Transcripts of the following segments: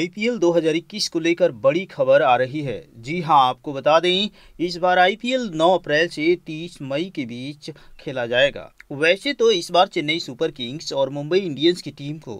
IPL 2021 को लेकर बड़ी खबर आ रही है जी हां आपको बता दें इस बार आईपीएल 9 अप्रैल से 30 मई के बीच खेला जाएगा वैसे तो इस बार चेन्नई सुपर किंग्स और मुंबई इंडियंस की टीम को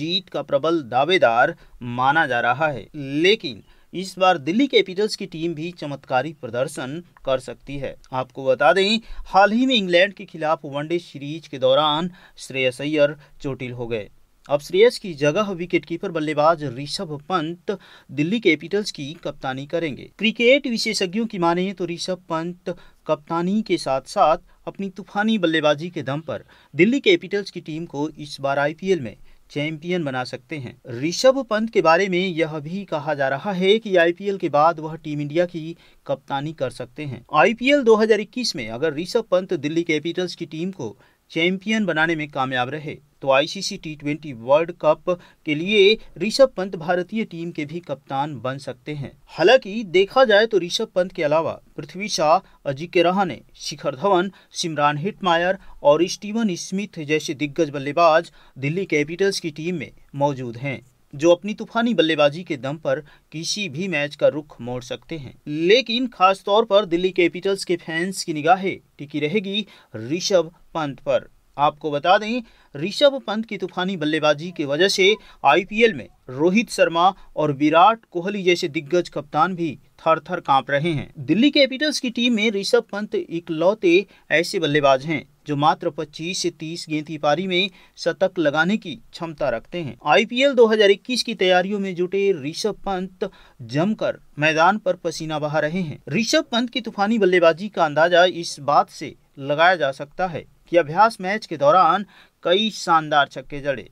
जीत का प्रबल दावेदार माना जा रहा है लेकिन इस बार दिल्ली कैपिटल्स की टीम भी चमत्कारी प्रदर्शन कर सकती है आपको बता दें हाल ही में इंग्लैंड के खिलाफ वनडे सीरीज के दौरान श्रेयस अय्यर चोटिल हो गए अब श्रेयस की जगह विकेटकीपर बल्लेबाज ऋषभ पंत दिल्ली कैपिटल्स की कप्तानी करेंगे क्रिकेट विशेषज्ञों की माने तो ऋषभ पंत कप्तानी के साथ साथ अपनी तूफानी बल्लेबाजी के दम पर दिल्ली कैपिटल्स की टीम को इस बार आईपीएल में चैंपियन बना सकते हैं ऋषभ पंत के बारे में यह भी कहा जा रहा है कि आईपीएल के बाद वह टीम इंडिया की कप्तानी कर सकते हैं आईपीएल 2021 में अगर ऋषभ पंत दिल्ली कैपिटल्स की टीम को चैंपियन बनाने में कामयाब रहे तो ICC T twenty World Cup के लिए ऋषभ पंत भारतीय टीम के भी कप्तान बन सकते हैं हालांकि देखा जाए तो ऋषभ पंत के अलावा पृथ्वी शाह अजिंक्य रहाणे शिखर धवन सिमरान हिटमायर और स्टीवन स्मिथ जैसे दिग्गज बल्लेबाज दिल्ली कैपिटल्स की टीम में मौजूद हैं जो अपनी तूफानी बल्लेबाजी के दम पर किसी भी मैच का रुख मोड़ सकते हैं लेकिन खास तौर पर दिल्ली कैपिटल्स के फैंस की निगाहें टिकी रहेगी ऋषभ पंत पर आपको बता दें ऋषभ पंत की तूफानी बल्लेबाजी की वजह से आईपीएल में रोहित शर्मा और विराट कोहली जैसे दिग्गज कप्तान भी थर थर कांप रहे हैं दिल्ली कैपिटल्स की टीम में ऋषभ पंत इकलौते ऐसे बल्लेबाज हैं जो मात्र 25 से 30 गेंदी पारी में शतक लगाने की क्षमता रखते हैं आईपीएल 2021 की तैयारियों में जुटे ऋषभ पंत जमकर मैदान पर पसीना बहा रहे हैं ऋषभ पंत की तूफानी बल्लेबाजी का अंदाजा इस बात से लगाया जा सकता है कि अभ्यास मैच के दौरान कई शानदार छक्के जड़े